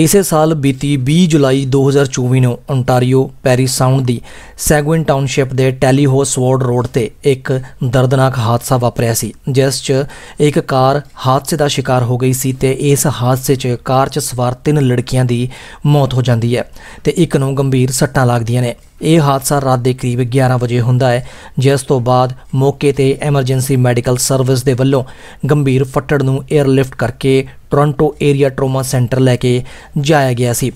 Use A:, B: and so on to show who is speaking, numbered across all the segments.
A: ਇਸੇ ਸਾਲ ਬੀਤੀ 20 ਜੁਲਾਈ 2024 ਨੂੰ ਓਨਟਾਰੀਓ ਪੈਰੀ ਸਾਊਂਡ ਦੀ ਸੈਗਵਿਨ ਟਾਊਨਸ਼ਿਪ ਦੇ ਟੈਲੀਹੋਸ ਵਾਰਡ ਰੋਡ ਤੇ ਇੱਕ ਦਰਦਨਾਕ ਹਾਦਸਾ ਵਾਪਰਿਆ ਸੀ ਜਿਸ 'ਚ ਇੱਕ ਕਾਰ ਹਾਦਸੇ ਦਾ ਸ਼ਿਕਾਰ ਹੋ ਗਈ ਸੀ ਤੇ ਇਸ ਹਾਦਸੇ 'ਚ ਕਾਰ 'ਚ ਸਵਾਰ ਤਿੰਨ ਲੜਕੀਆਂ ਦੀ ਮੌਤ ਹੋ ਜਾਂਦੀ ਹੈ ਤੇ ਇੱਕ ਨੂੰ ਗੰਭੀਰ ਸੱਟਾਂ ਲੱਗਦੀਆਂ ਨੇ ਇਹ ਹਾਦਸਾ ਰਾਤ ਦੇ ਕਰੀਬ 11 ਵਜੇ ਹੁੰਦਾ ਹੈ ਜਿਸ ਤੋਂ ਬਾਅਦ ਮੌਕੇ ਤੇ ਐਮਰਜੈਂਸੀ ਮੈਡੀਕਲ ਸਰਵਿਸ ਦੇ ਵੱਲੋਂ ਗੰਭੀਰ ਫੱਟੜ ਨੂੰ 에ਅਰਲਿਫਟ ਕਰਕੇ ਟੋਰਾਂਟੋ ਏਰੀਆ ਟਰੋਮਾ ਸੈਂਟਰ ਲੈ ਕੇ ਜਾਇਆ ਗਿਆ ਸੀ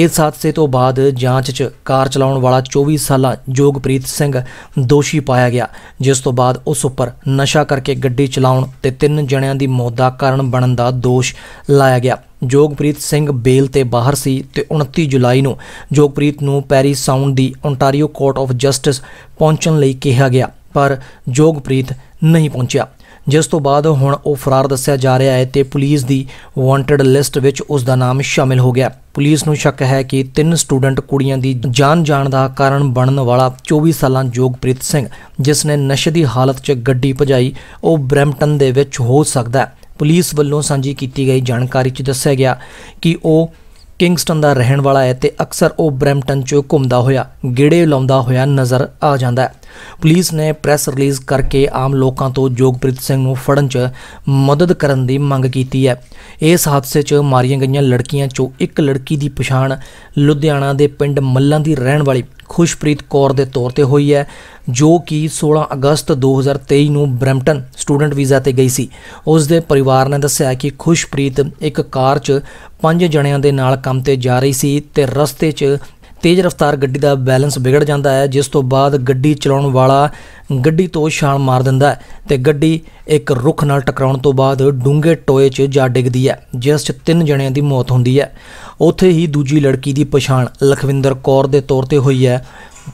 A: ਇਸ ਸੇ ਤੋਂ ਬਾਅਦ ਜਾਂਚ 'ਚ ਕਾਰ ਚਲਾਉਣ ਵਾਲਾ 24 ਸਾਲਾ ਜੋਗਪ੍ਰੀਤ ਸਿੰਘ ਦੋਸ਼ੀ ਪਾਇਆ ਗਿਆ ਜਿਸ ਤੋਂ ਬਾਅਦ ਉਸ ਉੱਪਰ ਨਸ਼ਾ ਕਰਕੇ ਗੱਡੀ ਚਲਾਉਣ ਤੇ ਤਿੰਨ ਜਣਿਆਂ ਦੀ ਮੌਤ ਦਾ ਕਾਰਨ ਬਣਨ ਦਾ ਦੋਸ਼ ਲਾਇਆ ਗਿਆ ਜੋਗਪ੍ਰੀਤ ਸਿੰਘ ਬੇਲ ਤੇ ਬਾਹਰ ਸੀ ਤੇ 29 ਜੁਲਾਈ ਨੂੰ ਜੋਗਪ੍ਰੀਤ ਨੂੰ ਪੈਰੀ ਸਾਊਂਡ ਦੀ ਓਨਟਾਰੀਓ ਕੋਰਟ ਆਫ ਜਸਟਿਸ ਪਹੁੰਚਣ ਲਈ ਕਿਹਾ ਗਿਆ ਪਰ ਜੋਗਪ੍ਰੀਤ ਨਹੀਂ ਪਹੁੰਚਿਆ ਜਿਸ ਤੋਂ ਬਾਅਦ ਹੁਣ ਉਹ ਫਰਾਰ ਦੱਸਿਆ ਜਾ ਰਿਹਾ ਹੈ ਤੇ ਪੁਲਿਸ ਦੀ ਵਾਂਟਡ ਲਿਸਟ ਵਿੱਚ ਉਸ ਦਾ ਨਾਮ ਸ਼ਾਮਿਲ ਹੋ ਗਿਆ ਪੁਲਿਸ ਨੂੰ ਸ਼ੱਕ ਹੈ ਕਿ ਤਿੰਨ ਸਟੂਡੈਂਟ ਕੁੜੀਆਂ ਦੀ ਜਾਨ ਜਾਣ ਦਾ ਕਾਰਨ ਬਣਨ ਵਾਲਾ 24 ਸਾਲਾਂ ਜੋਗਪ੍ਰੀਤ ਸਿੰਘ ਜਿਸ ਨੇ ਨਸ਼ੇ ਦੀ ਹਾਲਤ 'ਚ ਗੱਡੀ ਭਜਾਈ ਉਹ ਬ੍ਰੈਂਪਟਨ ਦੇ ਵਿੱਚ ਹੋ ਸਕਦਾ ਹੈ ਪੁਲਿਸ ਵੱਲੋਂ ਸਾਂਝੀ ਕੀਤੀ ਗਈ ਜਾਣਕਾਰੀ 'ਚ ਦੱਸਿਆ ਗਿਆ ਕਿ ਉਹ ਕਿੰਗਸਟਨ ਦਾ ਰਹਿਣ ਵਾਲਾ ਹੈ ਤੇ ਅਕਸਰ ਉਹ ਬ੍ਰੈਂਪਟਨ 'ਚ ਘੁੰਮਦਾ ਹੋਇਆ ਗੇੜੇ ਲਾਉਂਦਾ ਹੋਇਆ ਨਜ਼ਰ ਆ ਜਾਂਦਾ ਹੈ ਪੁਲਿਸ ਨੇ ਪ੍ਰੈਸ ਰਿਲੀਜ਼ ਕਰਕੇ ਆਮ ਲੋਕਾਂ ਤੋਂ ਜੋਗਪ੍ਰੀਤ ਸਿੰਘ ਨੂੰ ਫੜਨ 'ਚ ਮਦਦ ਕਰਨ ਦੀ ਮੰਗ ਕੀਤੀ ਹੈ ਇਸ ਹਾਦਸੇ 'ਚ ਮਾਰੀਆਂ ਗਈਆਂ ਲੜਕੀਆਂ 'ਚੋਂ ਇੱਕ ਲੜਕੀ ਦੀ ਪਛਾਣ ਲੁਧਿਆਣਾ ਦੇ ਪਿੰਡ ਮੱਲਾਂ ਦੀ ਰਹਿਣ ਵਾਲੀ ਖੁਸ਼ਪ੍ਰੀਤ ਕੌਰ ਦੇ ਤੌਰ ਤੇ ਹੋਈ ਹੈ ਜੋ ਕਿ 16 ਅਗਸਤ 2023 ਨੂੰ ਬ੍ਰੈਂਪਟਨ ਸਟੂਡੈਂਟ ਵੀਜ਼ਾ ਤੇ ਗਈ ਸੀ ਉਸ ਦੇ ਪਰਿਵਾਰ ਨੇ ਦੱਸਿਆ ਕਿ ਖੁਸ਼ਪ੍ਰੀਤ ਇੱਕ ਕਾਰ 'ਚ ਪੰਜ ਜਣਿਆਂ ਦੇ ਨਾਲ ਕੰਮ ਤੇ ਜਾ ਰਹੀ ਸੀ ਤੇ ਰਸਤੇ 'ਚ ਤੇਜ਼ ਰਫ਼ਤਾਰ ਗੱਡੀ ਦਾ ਬੈਲੈਂਸ ਵਿਗੜ ਜਾਂਦਾ ਹੈ ਜਿਸ ਤੋਂ ਬਾਅਦ ਗੱਡੀ ਚਲਾਉਣ ਵਾਲਾ ਗੱਡੀ ਤੋਂ ਛਾਲ ਮਾਰ ਦਿੰਦਾ ਹੈ ਤੇ ਗੱਡੀ ਇੱਕ ਰੁੱਖ ਨਾਲ ਟਕਰਾਉਣ ਤੋਂ ਬਾਅਦ ਡੂੰਘੇ ਟੋਏ 'ਚ ਜਾ ਡਿੱਗਦੀ ਹੈ ਜਿਸ 'ਚ ਤਿੰਨ ਜਣਿਆਂ ਦੀ ਮੌਤ ਹੁੰਦੀ ਹੈ ਉੱਥੇ ਹੀ ਦੂਜੀ ਲੜਕੀ ਦੀ ਪਛਾਣ ਲਖਵਿੰਦਰ ਕੌਰ ਦੇ ਤੌਰ ਤੇ ਹੋਈ ਹੈ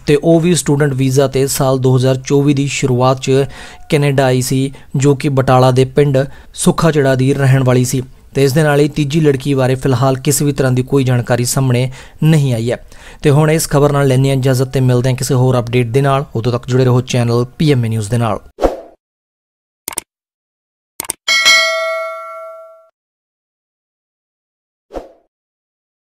A: ਤੇ ਉਹ ਵੀ ਸਟੂਡੈਂਟ ਵੀਜ਼ਾ ਤੇ ਸਾਲ 2024 ਦੀ ਸ਼ੁਰੂਆਤ 'ਚ ਕੈਨੇਡਾ ਆਈ ਸੀ ਜੋ ਕਿ ਬਟਾਲਾ ਦੇ ਪਿੰਡ ਸੁਖਾਚੜਾ ਦੀ ਰਹਿਣ ਵਾਲੀ ਸੀ ਤੇ ਇਸ ਦੇ ਨਾਲ ਹੀ ਤੀਜੀ ਲੜਕੀ ਬਾਰੇ ਫਿਲਹਾਲ ਕਿਸੇ ਵੀ ਤਰ੍ਹਾਂ ਦੀ ਕੋਈ ਜਾਣਕਾਰੀ ਸਾਹਮਣੇ ਨਹੀਂ ਆਈ ਹੈ ਤੇ ਹੁਣ ਇਸ ਖਬਰ ਨਾਲ ਲੈਣੀ ਇਜਾਜ਼ਤ ਤੇ ਮਿਲਦੇ ਹਾਂ ਕਿਸੇ ਹੋਰ ਅਪਡੇਟ ਦੇ ਨਾਲ ਉਦੋਂ ਤੱਕ ਜੁੜੇ ਰਹੋ ਚੈਨਲ ਪੀਐਮਏ ਨਿਊਜ਼ ਦੇ ਨਾਲ